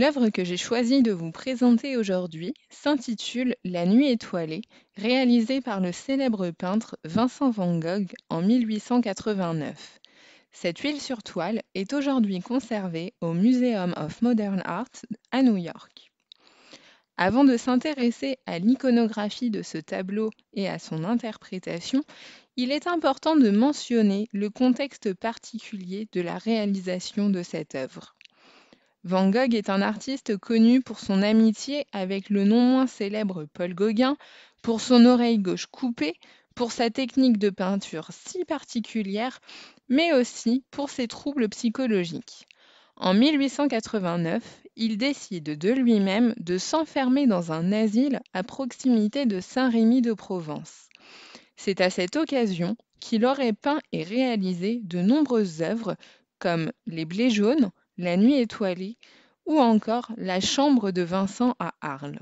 L'œuvre que j'ai choisi de vous présenter aujourd'hui s'intitule La Nuit étoilée, réalisée par le célèbre peintre Vincent van Gogh en 1889. Cette huile sur toile est aujourd'hui conservée au Museum of Modern Art à New York. Avant de s'intéresser à l'iconographie de ce tableau et à son interprétation, il est important de mentionner le contexte particulier de la réalisation de cette œuvre. Van Gogh est un artiste connu pour son amitié avec le non moins célèbre Paul Gauguin, pour son oreille gauche coupée, pour sa technique de peinture si particulière, mais aussi pour ses troubles psychologiques. En 1889, il décide de lui-même de s'enfermer dans un asile à proximité de Saint-Rémy de Provence. C'est à cette occasion qu'il aurait peint et réalisé de nombreuses œuvres comme Les Blés jaunes, la nuit étoilée ou encore La chambre de Vincent à Arles.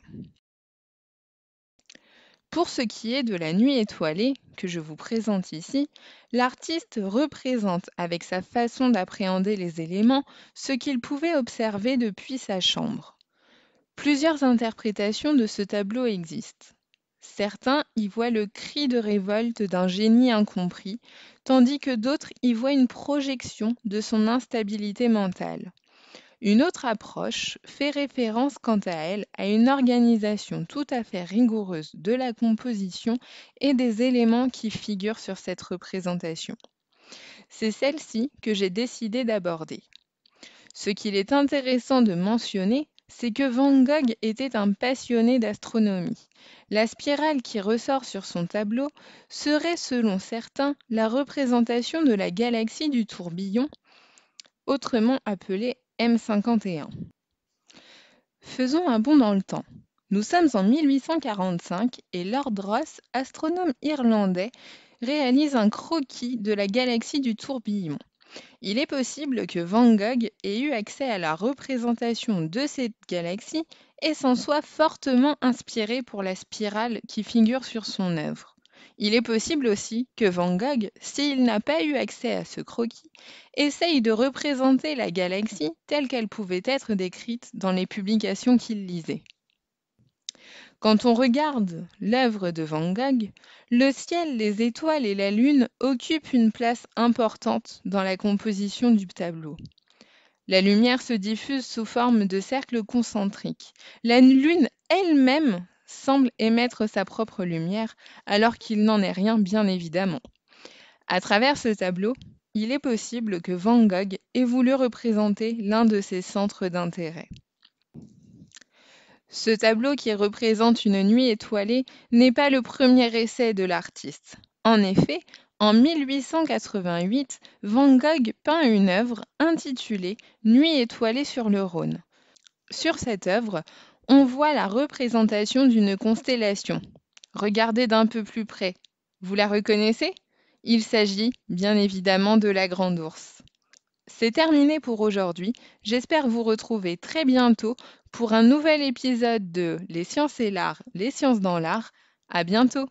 Pour ce qui est de la nuit étoilée, que je vous présente ici, l'artiste représente avec sa façon d'appréhender les éléments ce qu'il pouvait observer depuis sa chambre. Plusieurs interprétations de ce tableau existent. Certains y voient le cri de révolte d'un génie incompris, tandis que d'autres y voient une projection de son instabilité mentale. Une autre approche fait référence quant à elle à une organisation tout à fait rigoureuse de la composition et des éléments qui figurent sur cette représentation. C'est celle-ci que j'ai décidé d'aborder. Ce qu'il est intéressant de mentionner, c'est que Van Gogh était un passionné d'astronomie. La spirale qui ressort sur son tableau serait selon certains la représentation de la galaxie du tourbillon, autrement appelée M51. Faisons un bond dans le temps. Nous sommes en 1845 et Lord Ross, astronome irlandais, réalise un croquis de la galaxie du tourbillon. Il est possible que Van Gogh ait eu accès à la représentation de cette galaxie et s'en soit fortement inspiré pour la spirale qui figure sur son œuvre. Il est possible aussi que Van Gogh, s'il n'a pas eu accès à ce croquis, essaye de représenter la galaxie telle qu'elle pouvait être décrite dans les publications qu'il lisait quand on regarde l'œuvre de Van Gogh, le ciel, les étoiles et la lune occupent une place importante dans la composition du tableau. La lumière se diffuse sous forme de cercles concentriques. La lune elle-même semble émettre sa propre lumière, alors qu'il n'en est rien, bien évidemment. À travers ce tableau, il est possible que Van Gogh ait voulu représenter l'un de ses centres d'intérêt. Ce tableau qui représente une nuit étoilée n'est pas le premier essai de l'artiste. En effet, en 1888, Van Gogh peint une œuvre intitulée Nuit étoilée sur le Rhône. Sur cette œuvre, on voit la représentation d'une constellation. Regardez d'un peu plus près. Vous la reconnaissez Il s'agit bien évidemment de la Grande Ourse. C'est terminé pour aujourd'hui. J'espère vous retrouver très bientôt pour un nouvel épisode de Les sciences et l'art, les sciences dans l'art. À bientôt!